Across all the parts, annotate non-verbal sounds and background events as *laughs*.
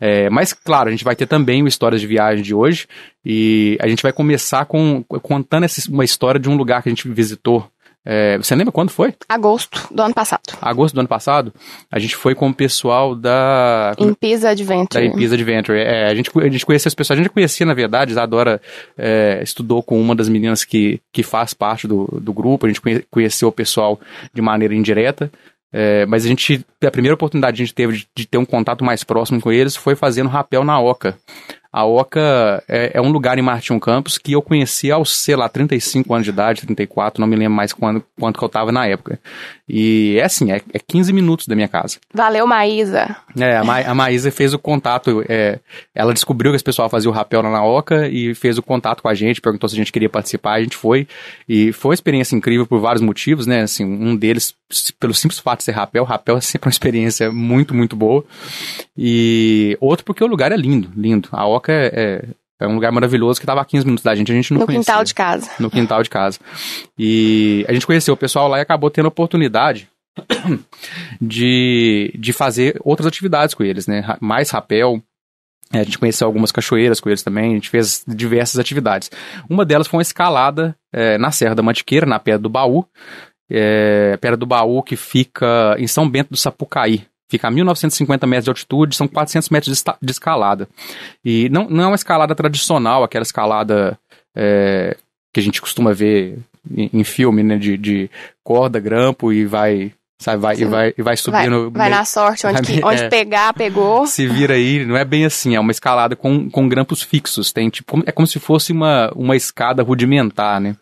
É, mas, claro, a gente vai ter também o Histórias de Viagem de hoje. E a gente vai começar com contando essa, uma história de um lugar que a gente visitou é, você lembra quando foi? Agosto do ano passado. Agosto do ano passado, a gente foi com o pessoal da. Impisa Adventure. Da Impisa Adventure. É, a, gente, a gente conhecia as pessoas. A gente conhecia, na verdade, Isadora é, estudou com uma das meninas que, que faz parte do, do grupo. A gente conheceu o pessoal de maneira indireta. É, mas a gente, a primeira oportunidade que a gente teve de, de, ter um contato mais próximo com eles foi fazendo rapel na Oca. A Oca é, é, um lugar em Martim Campos que eu conheci ao, sei lá, 35 anos de idade, 34, não me lembro mais quando, quanto que eu tava na época. E é assim, é, é 15 minutos da minha casa. Valeu, Maísa. É, a, Ma, a Maísa fez o contato, é, ela descobriu que esse pessoal fazia o rapel lá na Oca e fez o contato com a gente, perguntou se a gente queria participar, a gente foi. E foi uma experiência incrível por vários motivos, né? Assim, um deles, pelo simples fato de ser rapel, rapel é sempre uma experiência muito, muito boa. E outro porque o lugar é lindo, lindo. A Oca é, é, é um lugar maravilhoso que estava a 15 minutos da gente, a gente não no conhecia. No quintal de casa. No quintal de casa. E a gente conheceu o pessoal lá e acabou tendo a oportunidade *coughs* de, de fazer outras atividades com eles, né? Mais rapel, é, a gente conheceu algumas cachoeiras com eles também, a gente fez diversas atividades. Uma delas foi uma escalada é, na Serra da Mantiqueira, na Pedra do Baú, é, Pedra do Baú que fica em São Bento do Sapucaí, Fica a 1950 metros de altitude, são 400 metros de escalada. E não, não é uma escalada tradicional, aquela escalada é, que a gente costuma ver em, em filme, né? De, de, corda, grampo e vai. Sabe, vai, e vai, e vai subindo. Vai, vai na sorte, onde, que, onde é, pegar, pegou. Se vira aí, não é bem assim, é uma escalada com, com grampos fixos. Tem, tipo, é como se fosse uma, uma escada rudimentar, né?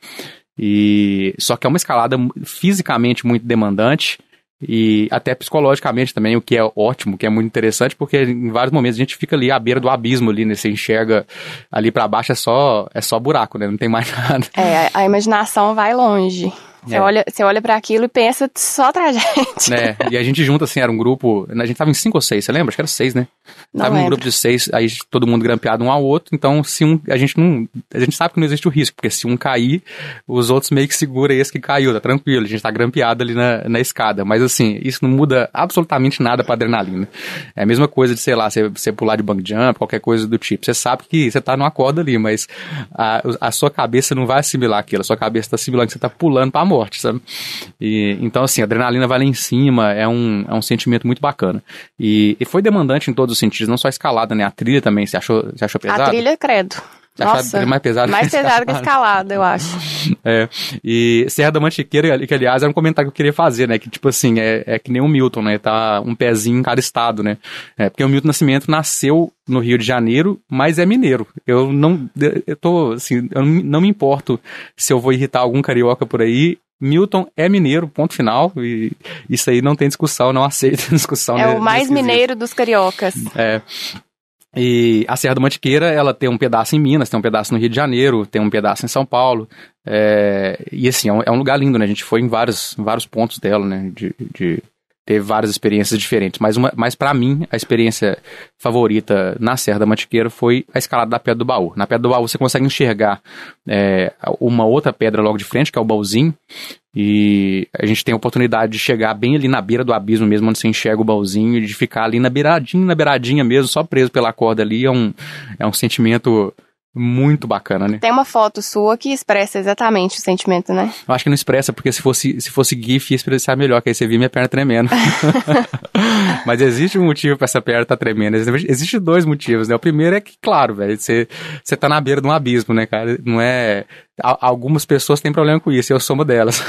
E só que é uma escalada fisicamente muito demandante e até psicologicamente também, o que é ótimo, que é muito interessante, porque em vários momentos a gente fica ali à beira do abismo ali, né? Você enxerga ali para baixo é só é só buraco, né? Não tem mais *laughs* nada. É, a imaginação vai longe. Você é. olha, você olha para aquilo e pensa só tragédia. *laughs* gente. É, e a gente junta, assim, era um grupo. A gente tava em cinco ou seis, você lembra? Acho que era seis, né? Não tava em um grupo de seis, aí todo mundo grampeado um ao outro. Então, se um. A gente não. A gente sabe que não existe o risco, porque se um cair, os outros meio que segura esse que caiu, tá tranquilo. A gente tá grampeado ali na, na escada. Mas assim, isso não muda absolutamente nada pra adrenalina. É a mesma coisa de, sei lá, você, você pular de bang jump, qualquer coisa do tipo. Você sabe que você tá numa corda ali, mas a, a sua cabeça não vai assimilar aquilo. A sua cabeça tá assimilando que você tá pulando pra morrer morte, sabe? E, então, assim, a adrenalina vai lá em cima, é um, é um sentimento muito bacana. E, e foi demandante em todos os sentidos, não só a escalada, né? A trilha também, você achou, você achou pesado? A trilha, credo. Você Nossa, mais pesado mais que pesado que escalada, eu acho. *laughs* É, e Serra da Mantiqueira, que aliás era é um comentário que eu queria fazer, né, que tipo assim, é, é que nem o Milton, né, tá um pezinho em cada estado, né, é, porque o Milton Nascimento nasceu no Rio de Janeiro, mas é mineiro. Eu não, eu tô, assim, eu não me importo se eu vou irritar algum carioca por aí, Milton é mineiro, ponto final. E isso aí não tem discussão, não aceita *laughs* discussão. É o mais mineiro dos cariocas. É. E a Serra da Mantiqueira, ela tem um pedaço em Minas, tem um pedaço no Rio de Janeiro, tem um pedaço em São Paulo. É, e assim, é um, é um, lugar lindo, né? A gente foi em vários, vários pontos dela, né? De, de ter várias experiências diferentes, mas, uma, mas para mim, a experiência favorita na Serra da Mantiqueira foi a escalada da Pedra do Baú. Na Pedra do Baú você consegue enxergar é, uma outra pedra logo de frente, que é o baúzinho, e a gente tem a oportunidade de chegar bem ali na beira do abismo mesmo, onde você enxerga o baúzinho, de ficar ali na beiradinha, na beiradinha mesmo, só preso pela corda ali, é um, é um sentimento muito bacana, né? Tem uma foto sua que expressa exatamente o sentimento, né? Eu acho que não expressa, porque se fosse, se fosse GIF ia expressar melhor, que aí você via minha perna tremendo. *laughs* Mas existe um motivo para essa perna estar tá tremendo. Existe dois motivos, né? O primeiro é que, claro, velho, você, você tá na beira de um abismo, né, cara? Não é. Algumas pessoas têm problema com isso, eu sou uma delas.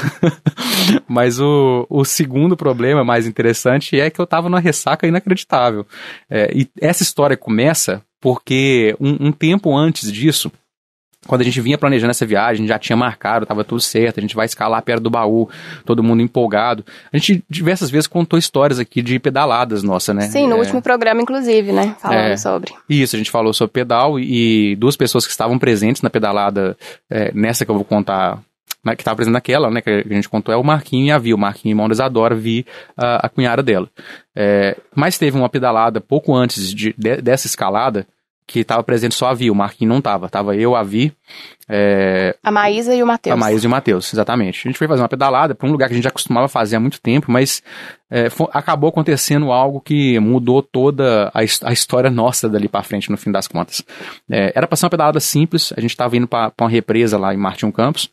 *laughs* Mas o, o segundo problema mais interessante é que eu tava numa ressaca inacreditável. É, e essa história começa porque um, um tempo antes disso, quando a gente vinha planejando essa viagem, já tinha marcado, estava tudo certo, a gente vai escalar a Pedra do Baú, todo mundo empolgado. A gente diversas vezes contou histórias aqui de pedaladas nossa, né? Sim, no é... último programa, inclusive, né? Falando é... sobre. Isso, a gente falou sobre pedal e duas pessoas que estavam presentes na pedalada, é, nessa que eu vou contar né, que estava tá presente naquela, né, que a gente contou, é o Marquinho e a Vi. O Marquinho Mondes adora Vi, a, a cunhada dela. É, mas teve uma pedalada pouco antes de, de, dessa escalada, que estava presente só a Vi, o Marquinhos não estava. Tava eu, a Vi. É... A Maísa e o Matheus. A Maísa e o Matheus, exatamente. A gente foi fazer uma pedalada para um lugar que a gente já costumava fazer há muito tempo, mas é, foi, acabou acontecendo algo que mudou toda a, a história nossa dali para frente, no fim das contas. É, era para ser uma pedalada simples, a gente estava indo para uma represa lá em Martim Campos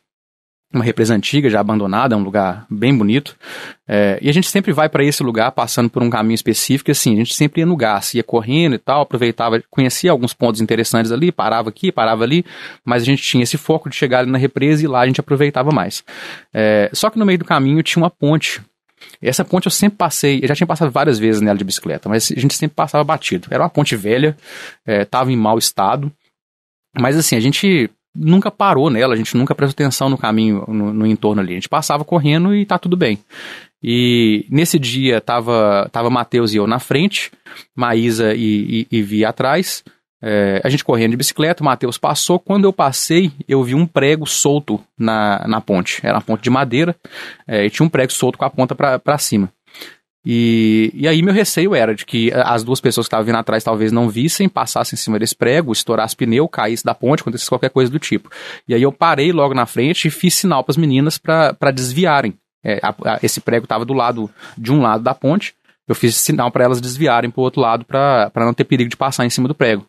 uma represa antiga, já abandonada, é um lugar bem bonito. É, e a gente sempre vai para esse lugar passando por um caminho específico, assim, a gente sempre ia no gás, ia correndo e tal, aproveitava, conhecia alguns pontos interessantes ali, parava aqui, parava ali, mas a gente tinha esse foco de chegar ali na represa e lá a gente aproveitava mais. É, só que no meio do caminho tinha uma ponte essa ponte eu sempre passei, eu já tinha passado várias vezes nela de bicicleta, mas a gente sempre passava batido. Era uma ponte velha, estava é, em mau estado, mas assim, a gente nunca parou nela, a gente nunca prestou atenção no caminho, no, no entorno ali. A gente passava correndo e tá tudo bem. E nesse dia tava, tava Matheus e eu na frente, Maísa e, e, e Vi atrás. É, a gente correndo de bicicleta, o Matheus passou. Quando eu passei, eu vi um prego solto na, na ponte. Era uma ponte de madeira é, e tinha um prego solto com a ponta para cima. E, e aí meu receio era de que as duas pessoas que estavam vindo atrás talvez não vissem, passassem em cima desse prego, estourasse pneu, caísse da ponte, acontecesse qualquer coisa do tipo. E aí eu parei logo na frente e fiz sinal para as meninas para desviarem. É, a, a, esse prego estava do lado de um lado da ponte. Eu fiz sinal para elas desviarem para o outro lado para não ter perigo de passar em cima do prego.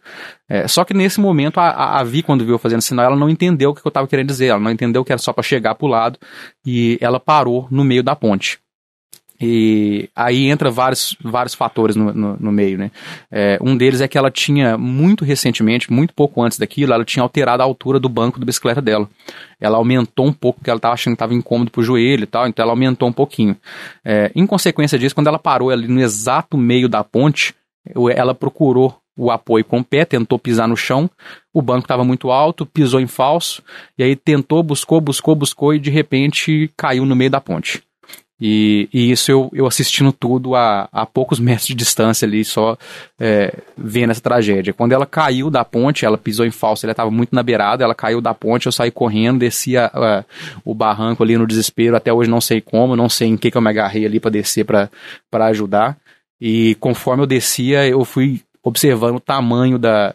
É, só que nesse momento, a, a, Vi, quando viu eu fazendo sinal, ela não entendeu o que eu estava querendo dizer. Ela não entendeu que era só para chegar para o lado e ela parou no meio da ponte. E aí entra vários, vários fatores no, no, no meio, né? É, um deles é que ela tinha, muito recentemente, muito pouco antes daquilo, ela tinha alterado a altura do banco da bicicleta dela. Ela aumentou um pouco, porque ela estava achando que estava incômodo pro joelho e tal, então ela aumentou um pouquinho. É, em consequência disso, quando ela parou ali no exato meio da ponte, ela procurou o apoio com o pé, tentou pisar no chão, o banco estava muito alto, pisou em falso, e aí tentou, buscou, buscou, buscou e de repente caiu no meio da ponte. E, e isso eu, eu assistindo tudo a, a poucos *laughs* metros de distância ali, só é, vendo essa tragédia. Quando ela caiu da ponte, ela pisou em falso, ela estava muito na beirada, ela caiu da ponte, eu saí correndo, desci a, a, é, o barranco ali no desespero, até hoje não sei como, não sei em que, que eu me agarrei ali para descer para ajudar. E conforme eu descia, eu fui observando o tamanho da,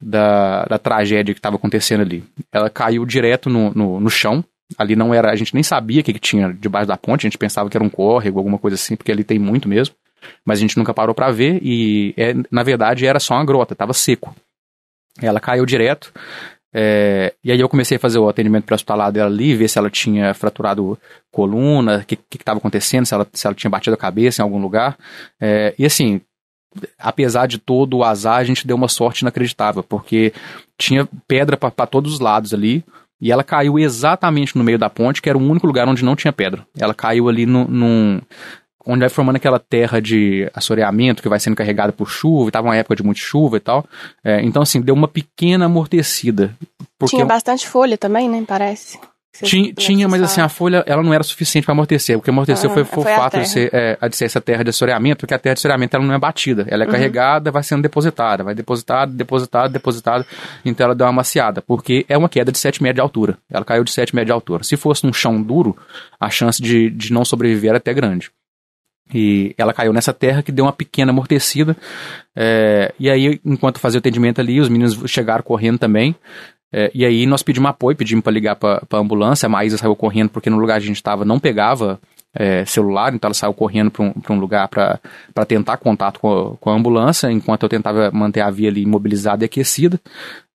da, da tragédia que estava acontecendo ali. Ela caiu direto no, no, no chão, Ali não era, a gente nem sabia o que, que tinha debaixo da ponte, a gente pensava que era um córrego, alguma coisa assim, porque ali tem muito mesmo. Mas a gente nunca parou para ver e, é, na verdade, era só uma grota, tava seco. Ela caiu direto. É, e aí eu comecei a fazer o atendimento pré-hospitalar dela ali, ver se ela tinha fraturado coluna, o que estava acontecendo, se ela, se ela tinha batido a cabeça em algum lugar. É, e assim, apesar de todo o azar, a gente deu uma sorte inacreditável, porque tinha pedra para todos os lados ali. E ela caiu exatamente no meio da ponte, que era o único lugar onde não tinha pedra. Ela caiu ali no, num, onde vai formando aquela terra de assoreamento que vai sendo carregada por chuva, Tava uma época de muita chuva e tal. É, então, assim, deu uma pequena amortecida. Tinha bastante folha também, né? Parece. Tinha, tinha mas assim, a folha ela não era suficiente para amortecer. O que amorteceu ah, foi, foi, foi, o fato de ser, é, de ser essa terra de assoreamento, porque a terra de assoreamento ela não é batida. Ela é uhum. carregada, vai sendo depositada, vai depositada, depositada, depositada. Então ela deu uma maciada, porque é uma queda de 7 metros de altura. Ela caiu de 7 metros de altura. Se fosse um chão duro, a chance de, de não sobreviver era até grande. E ela caiu nessa terra que deu uma pequena amortecida. É, e aí, enquanto fazia o atendimento ali, os meninos chegaram correndo também. É, e aí nós pedimos apoio, pedimos para ligar para a ambulância, a Maísa saiu correndo, porque no lugar que a gente estava não pegava é, celular, então ela saiu correndo para um, um lugar para tentar contato com a, com a, ambulância, enquanto eu tentava manter a via ali imobilizada e aquecida.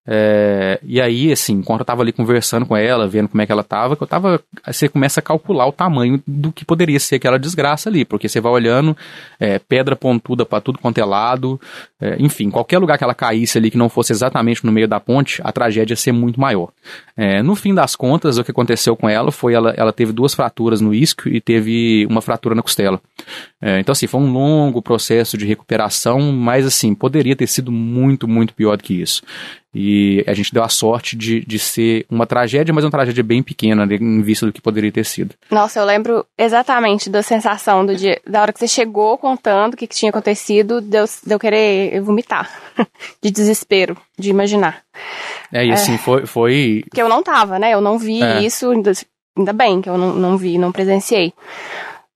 É, e aí, assim, enquanto eu tava ali conversando com ela, vendo como é que ela tava, que eu tava. Você começa a calcular o tamanho do que poderia ser aquela desgraça ali, porque você vai olhando é, pedra pontuda para tudo quanto é lado, é, enfim, qualquer lugar que ela caísse ali que não fosse exatamente no meio da ponte, a tragédia ia ser muito maior. É, no fim das contas, o que aconteceu com ela foi ela, ela teve duas fraturas no isco e teve uma fratura na costela. É, então, assim, foi um longo processo de recuperação, mas assim, poderia ter sido muito, muito pior do que isso. E a gente deu a sorte de, de ser uma tragédia, mas uma tragédia bem pequena, né, em vista do que poderia ter sido. Nossa, eu lembro exatamente da sensação do dia, da hora que você chegou contando o que, que tinha acontecido, Deus, eu, de eu querer vomitar, *laughs* de desespero, de imaginar. É, e assim, é, foi, foi. Porque eu não tava, né? Eu não vi é. isso, ainda, ainda bem que eu não, não vi, não presenciei.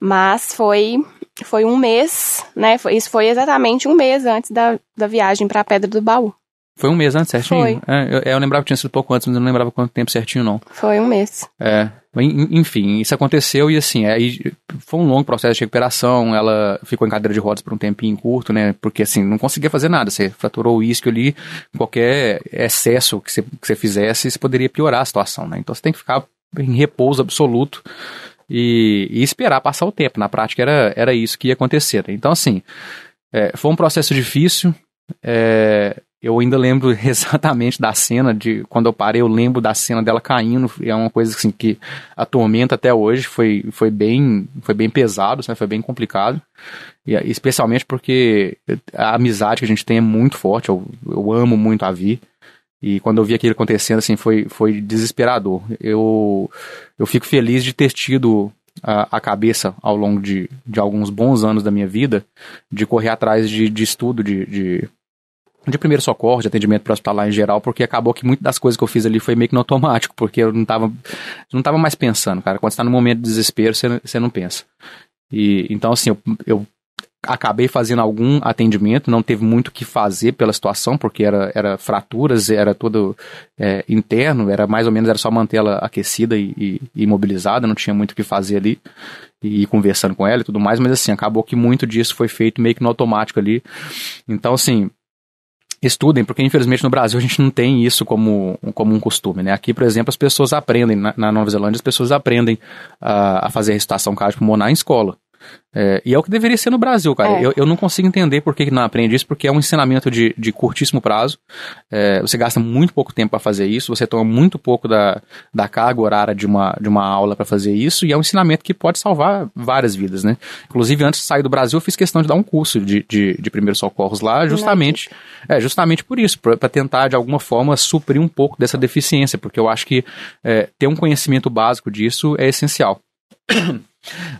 Mas foi foi um mês, né? Foi, isso foi exatamente um mês antes da, da viagem para a Pedra do Baú. Foi um mês antes né, certinho? Foi. É, eu, é, eu, lembrava que tinha sido pouco antes, mas eu não lembrava quanto tempo certinho, não. Foi um mês. É. Enfim, isso aconteceu e assim, aí é, foi um longo processo de recuperação. Ela ficou em cadeira de rodas por um tempinho curto, né? Porque assim, não conseguia fazer nada. Você fraturou o isque ali, qualquer excesso que você, que você fizesse, isso poderia piorar a situação, né? Então você tem que ficar em repouso absoluto. E, e esperar passar o tempo. Na prática era, era isso que ia acontecer. Né? Então, assim, é, foi um processo difícil. É, eu ainda lembro *laughs* exatamente da cena de quando eu parei, eu lembro da cena dela caindo. É uma coisa assim que atormenta até hoje. Foi, foi bem foi bem pesado, foi bem complicado. E, eh, especialmente porque a amizade que a gente tem é muito forte. Eu, eu amo muito a Vi. E quando eu vi aquilo acontecendo, assim, foi, foi desesperador. Eu, eu fico feliz de ter tido a, a cabeça ao longo de, de alguns bons anos da minha vida de correr atrás de, de estudo de, de de primeiro socorro, de atendimento para lá em geral, porque acabou que muitas das coisas que eu fiz ali foi meio que no automático, porque eu não tava, não tava mais pensando, cara. Quando você tá no momento de desespero, você, não pensa. E, então, assim, eu, eu acabei fazendo algum atendimento, não teve muito o que fazer pela situação, porque era, era fraturas, era todo é, interno, era mais ou menos era só manter ela aquecida e, e, não tinha muito o que fazer ali, e, e conversando com ela e tudo mais, mas assim, acabou que muito disso foi feito meio que no automático ali. Então, assim, estudem, porque infelizmente no Brasil a gente não tem isso como, como um costume, né? Aqui, por exemplo, as pessoas aprendem, na, na Nova Zelândia as pessoas aprendem uh, a fazer recitação cardiopulmonar em escola. É, e é o que deveria ser no Brasil, cara. É. Eu, eu não consigo entender por que não aprende isso, porque é um ensinamento de, de curtíssimo prazo. É, você gasta muito pouco tempo para fazer isso, você toma muito pouco da, da carga horária de uma, de uma aula para fazer isso, e é um ensinamento que pode salvar várias vidas, né? Inclusive, antes de sair do Brasil, eu fiz questão de dar um curso de, de, de primeiros socorros lá, justamente, é, justamente por isso, para tentar, de alguma forma, suprir um pouco dessa deficiência, porque eu acho que é, ter um conhecimento básico disso é essencial. *coughs*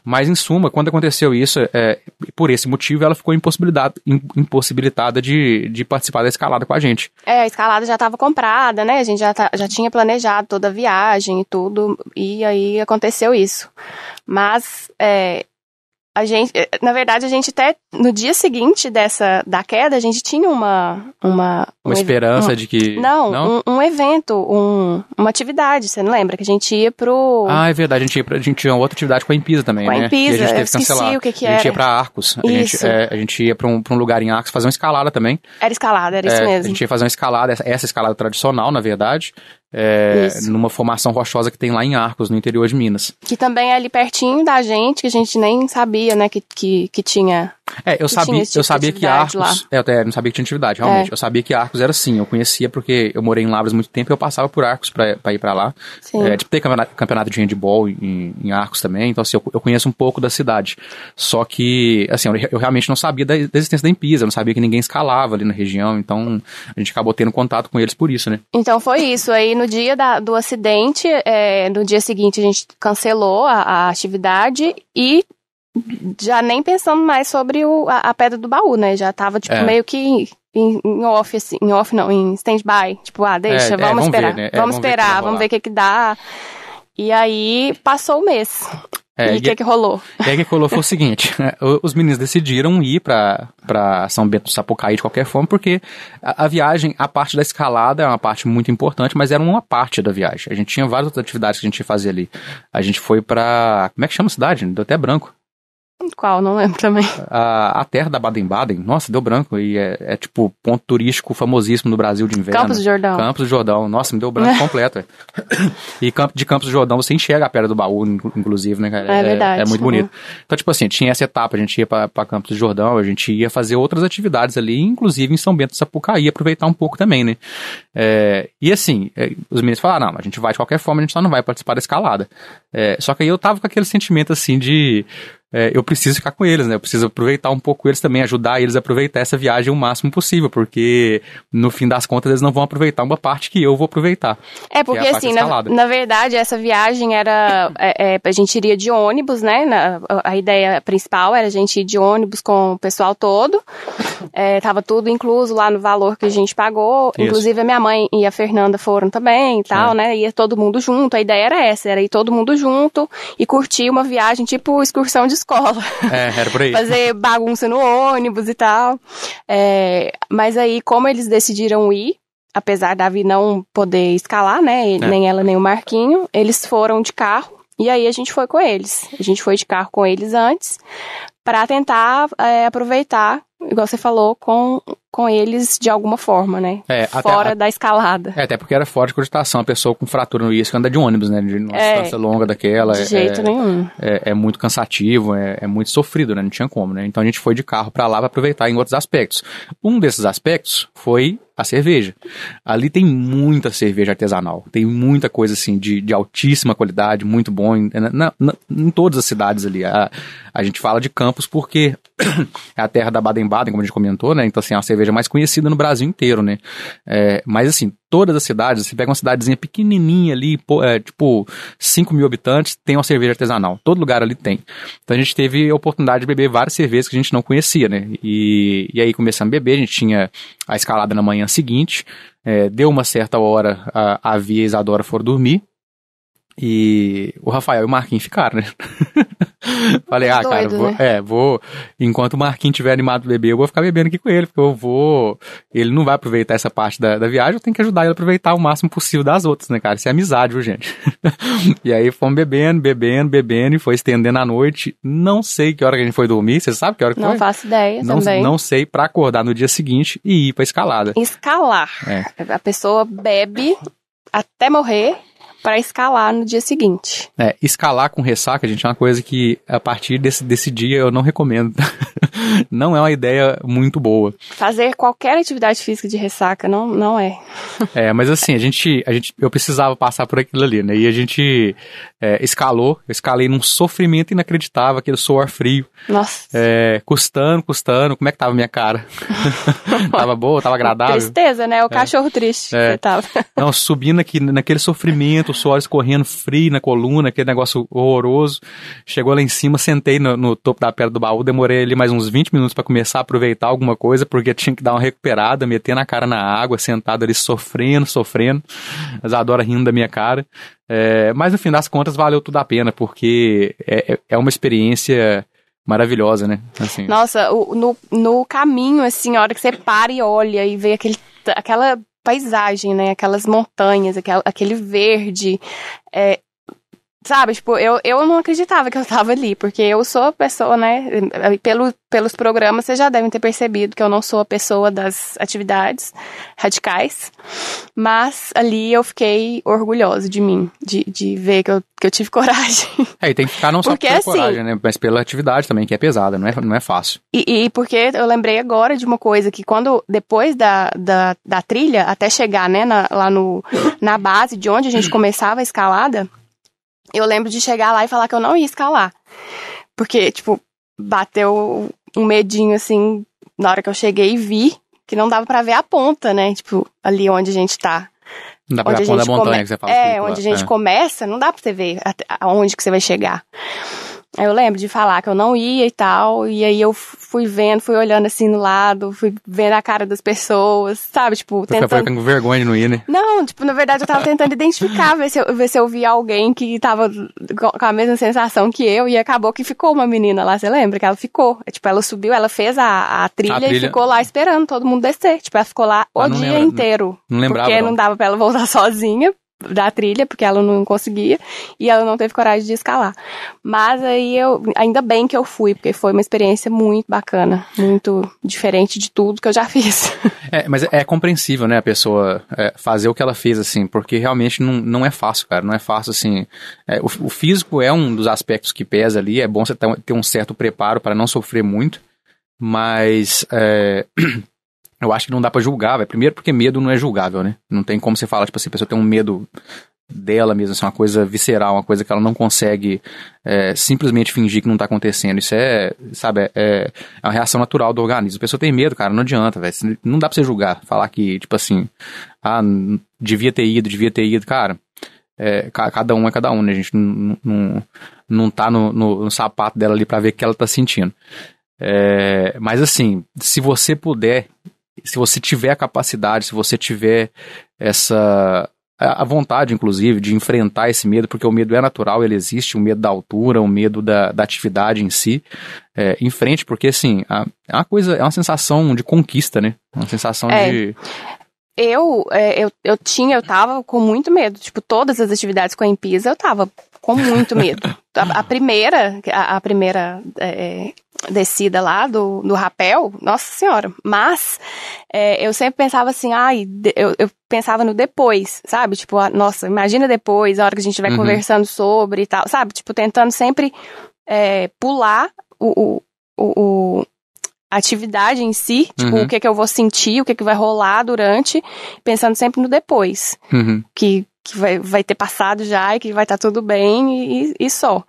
Mas, em suma, quando aconteceu isso, é, por esse motivo, ela ficou impossibilitada, impossibilitada de, de participar da escalada com a gente. É, a escalada já estava comprada, né? A gente já, tá, já tinha planejado toda a viagem e tudo, e aí aconteceu isso. Mas é, a gente, eh, na verdade, a gente até no dia seguinte dessa da queda, a gente tinha uma uma uma um, esperança um, de que não, não? Um, um, evento, um, uma atividade, você não lembra que a gente ia pro Ah, é verdade, a gente ia pra, a gente tinha outra atividade com a Impisa também, com né? a Impisa, e a gente teve que cancelar. que que A gente ia para Arcos, a isso. gente, é, a gente ia para um, pra um lugar em Arcos fazer uma escalada também. Era escalada, era é, isso mesmo. A gente ia fazer uma escalada, essa, essa escalada tradicional, na verdade, é, numa formação rochosa que tem lá em Arcos, no interior de Minas. Que também é ali pertinho da gente, que a gente nem sabia, né, que, que, que tinha é, eu sabia, tipo eu sabia que Arcos. É, eu até não sabia que tinha atividade, é. realmente. É. Eu sabia que Arcos era assim. Eu conhecia porque eu morei em Lavras muito tempo e eu passava por Arcos pra, pra ir pra lá. Sim. É, tipo, tem campeonato, campeonato de handball em, em, Arcos também. Então, assim, eu, eu, conheço um pouco da cidade. Só que, assim, eu, eu realmente não sabia da, da, existência da Impisa. Eu não sabia que ninguém escalava ali na região. Então, a gente acabou tendo contato com eles por isso, né? Então, foi isso. Aí, no dia da, do acidente, é, no dia seguinte, a gente cancelou a, a atividade e já nem pensando mais sobre o, a, a, pedra do baú, né? Já tava, tipo, é. meio que em, off, assim, em off não, em stand-by. Tipo, ah, deixa, é, é vamos, vamos, esperar. Ver, né? É, vamos, vamos esperar, vamos ver o que, que dá. E aí passou o mês. É, e o que, é- que rolou? E aí o que rolou foi o seguinte: né? os meninos decidiram ir para São Bento do Sapucaí de qualquer forma, porque a, a, viagem, a parte da escalada é uma parte muito importante, mas era uma parte da viagem. A gente tinha várias outras atividades que a gente ia fazer ali. A gente foi para. Como é que chama a cidade? Deu até branco. Qual? Não lembro também. A, a terra da Baden-Baden, nossa, deu branco. E é, é, tipo ponto turístico famosíssimo no Brasil de inverno. Campos do Jordão. Campos do Jordão, nossa, me deu branco é. completo. É. *coughs* E de Campos do Jordão você enxerga a Pedra do Baú, inclusive, né, cara? É, é verdade. É, muito uhum. bonito. Então, tipo assim, tinha essa etapa, a gente ia pra, Campos do Jordão, a gente ia fazer outras atividades ali, inclusive em São Bento do Sapucaí, aproveitar um pouco também, né? É, e assim, é, os meninos falaram, ah, não, a gente vai de qualquer forma, a gente só não vai participar da escalada. só que aí eu tava com aquele sentimento assim de é, eu preciso ficar com eles, né? Eu preciso aproveitar um pouco eles também, ajudar eles a aproveitar essa viagem o máximo possível, porque no fim das contas eles não vão aproveitar uma parte que eu vou aproveitar. É, é porque é assim, na, na, verdade, essa viagem era. É, é, a gente iria de ônibus, né? Na, a ideia principal era a gente ir de ônibus com o pessoal todo. É, tava tudo incluso lá no valor que a gente pagou. Isso. Inclusive a minha mãe e a Fernanda foram também e tal, né? Ia todo mundo junto. A ideia era essa, era ir todo mundo junto e curtir uma viagem tipo excursão de escola. É, era por aí. *laughs* Fazer bagunça no ônibus e tal. É, mas aí, como eles decidiram ir, apesar da vi não poder escalar, né? É. Nem ela, nem o Marquinho, eles foram de carro. E aí a gente foi com eles. A gente foi de carro com eles antes, para tentar é, aproveitar, igual você falou, com, com eles de alguma forma, né? É, fora até, da escalada. É, até porque era fora de cogitação. A pessoa com fratura no isco anda de ônibus, né? De uma é, distância longa daquela. De é, jeito é, nenhum. É, é, muito cansativo, é, muito sofrido, né? Não tinha como, né? Então a gente foi de carro para lá para aproveitar em outros aspectos. Um desses aspectos foi a cerveja. Ali tem muita cerveja artesanal, tem muita coisa assim de, de altíssima qualidade, muito bom em, na, na, em todas as cidades ali. A, a gente fala de Campos porque *clears throat* é a terra da Baden-Baden, como a gente comentou, né? Então, assim, é a cerveja mais conhecida no Brasil inteiro, né? É, mas, assim, todas as cidades, você pega uma cidadezinha pequenininha ali, é, tipo 5 mil habitantes, tem uma cerveja artesanal. Todo lugar ali tem. Então a gente teve a oportunidade de beber várias cervejas que a gente não conhecia, né? E, e aí começamos a beber, a gente tinha a escalada na manhã seguinte, é, deu uma certa hora, a, a Via e a Isadora foram dormir, e o Rafael e o Marquinhos ficaram, né? *laughs* *laughs* Falei, tá ah, Doido, cara, vou, né? é, vou. Enquanto o Marquinhos tiver animado beber, eu vou ficar bebendo aqui com ele, porque eu vou. Ele não vai aproveitar essa parte da, da viagem, eu tenho que ajudar ele a aproveitar o máximo possível das outras, né, cara? Isso é amizade, viu, gente? *laughs* e aí fomos bebendo, bebendo, bebendo, e foi estendendo a noite. Não sei que hora que a gente foi dormir, você sabe que hora que não foi? Não faço ideia, não, também. Não sei, para acordar no dia seguinte e ir pra escalada. Escalar. É. A pessoa bebe até morrer para escalar no dia seguinte. É, escalar com ressaca, gente, é uma coisa que a partir desse, desse dia eu não recomendo. *laughs* *laughs* não é uma ideia muito boa. Fazer qualquer atividade física de ressaca não, não é. *laughs* é, mas assim, a gente, a gente. Eu precisava passar por aquilo ali, né? E a gente é, escalou, eu escalei num sofrimento inacreditável, aquele suor frio. Nossa. É, custando, custando. Como é que tava a minha cara? *laughs* tava boa, tava agradável. Tristeza, né? O é. cachorro é. triste é. que tava. Não, subindo aqui, naquele sofrimento, o suor escorrendo frio na coluna, aquele negócio horroroso. Chegou lá em cima, sentei no, no topo da pedra do baú, demorei ali mais uns uns 20 minutos para começar a aproveitar alguma coisa, porque tinha que dar uma recuperada, meter na cara na água, sentado ali sofrendo, sofrendo. Mas adora rindo da minha cara. É, mas no fim das contas valeu tudo a pena, porque é, é, é uma experiência maravilhosa, né? Assim. Nossa, o, no, no caminho, assim, a hora que você para e olha e vê aquele, aquela paisagem, né? Aquelas montanhas, aquel, aquele verde. É, Sabe, tipo, eu, eu não acreditava que eu tava ali, porque eu sou a pessoa, né? Pelo, pelos programas, vocês já devem ter percebido que eu não sou a pessoa das atividades radicais. Mas ali eu fiquei orgulhosa de mim, de, de ver que eu, que eu tive *laughs* coragem. É, e tem que ficar não só porque, pela assim, coragem, né? Mas pela atividade também, que é pesada, não é, não é fácil. E, e porque eu lembrei agora de uma coisa, que quando, depois da, da, da trilha, até chegar, né, na, lá no, na base de onde a gente começava a escalada eu lembro de chegar lá e falar que eu não ia escalar. Porque, tipo, bateu um medinho assim na hora que eu cheguei e vi que não dava para ver a ponta, né? Tipo, ali onde a gente tá. Não dá pra onde ver a, ponta da montanha come... que você fala. É, assim, onde a gente é. começa, não dá pra você ver aonde que você vai chegar eu lembro de falar que eu não ia e tal, e aí eu fui vendo, fui olhando assim no lado, fui vendo a cara das pessoas, sabe? Tipo, tentando... Foi com vergonha de não ir, né? Não, tipo, na verdade eu tava tentando identificar, ver se, eu, ver se eu via alguém que tava com a mesma sensação que eu, e acabou que ficou uma menina lá, você lembra? Que ela ficou, é, tipo, ela subiu, ela fez a, a, trilha, a trilha, e ficou lá esperando todo mundo descer. Tipo, ela ficou lá o dia lembra, inteiro. Não, não lembrava. Porque não. não dava pra ela voltar *laughs* sozinha, da trilha, porque ela não conseguia, e ela não teve coragem de escalar. Mas aí eu, ainda bem que eu fui, porque foi uma experiência muito bacana, muito diferente de tudo que eu já *laughs* fiz. É, mas é compreensível, né, a pessoa é, fazer o que ela fez, assim, porque realmente não, não é fácil, cara, não é fácil, assim. É, o, o, físico é um dos aspectos que pesa ali, é bom você ter um certo preparo para não sofrer muito, mas. É, *clears throat* eu acho que não dá para julgar, velho. Primeiro porque medo não é julgável, né? Não tem como você falar, tipo assim, a pessoa tem um medo dela mesma, assim, uma coisa visceral, uma coisa que ela não consegue é, simplesmente fingir que não tá acontecendo. Isso é, sabe, é, é, é uma reação natural do organismo. A pessoa tem medo, cara, não adianta, velho. Não dá pra você julgar, falar que, tipo assim, ah, devia ter ido, devia ter ido, cara. É, cada um é cada um, né? A gente não, não, não tá no, no, no sapato dela ali pra ver o que ela tá sentindo. É, mas assim, se você puder se você tiver a capacidade, se você tiver essa a vontade, inclusive, de enfrentar esse medo, porque o medo é natural, ele existe, o medo da altura, o medo da, da atividade em si, é, em frente, porque assim, é uma coisa, é uma sensação de conquista, né? Uma sensação é. de. Eu, é, eu, eu tinha, eu tava com muito medo. Tipo, todas as atividades com a Impisa, eu tava com muito medo. *laughs* A, a primeira, a, a primeira é, descida lá do, do rapel, nossa senhora. Mas é, eu sempre pensava assim, ai, eu, eu, pensava no depois, sabe? Tipo, a, nossa, imagina depois, a hora que a gente vai uhum. conversando sobre e tal, sabe? Tipo, tentando sempre é, pular o, o, o, a atividade em si, tipo, uhum. o que é que eu vou sentir, o que é que vai rolar durante, pensando sempre no depois. Uhum. Que que vai, vai ter passado já e que vai estar tá tudo bem e, e, só.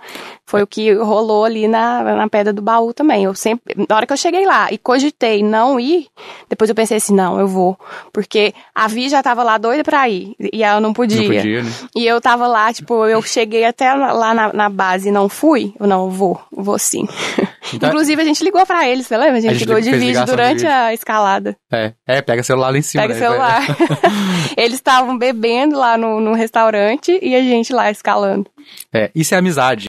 Foi o que rolou ali na, na Pedra do Baú também. Eu sempre, na hora que eu cheguei lá e cogitei não ir, depois eu pensei assim, não, eu vou. Porque a Vi já tava lá doida pra ir e ela não podia. Não podia né? E eu tava lá, tipo, eu cheguei até lá na, na base e não fui. Eu não, eu vou, eu vou sim. *laughs* Então, Inclusive, a gente ligou para eles, você lembra? A gente, a gente ligou de vídeo durante a escalada. É, é, pega celular lá em cima. Pega né? celular. *laughs* eles estavam bebendo lá no, no restaurante e a gente lá escalando. É, isso é amizade.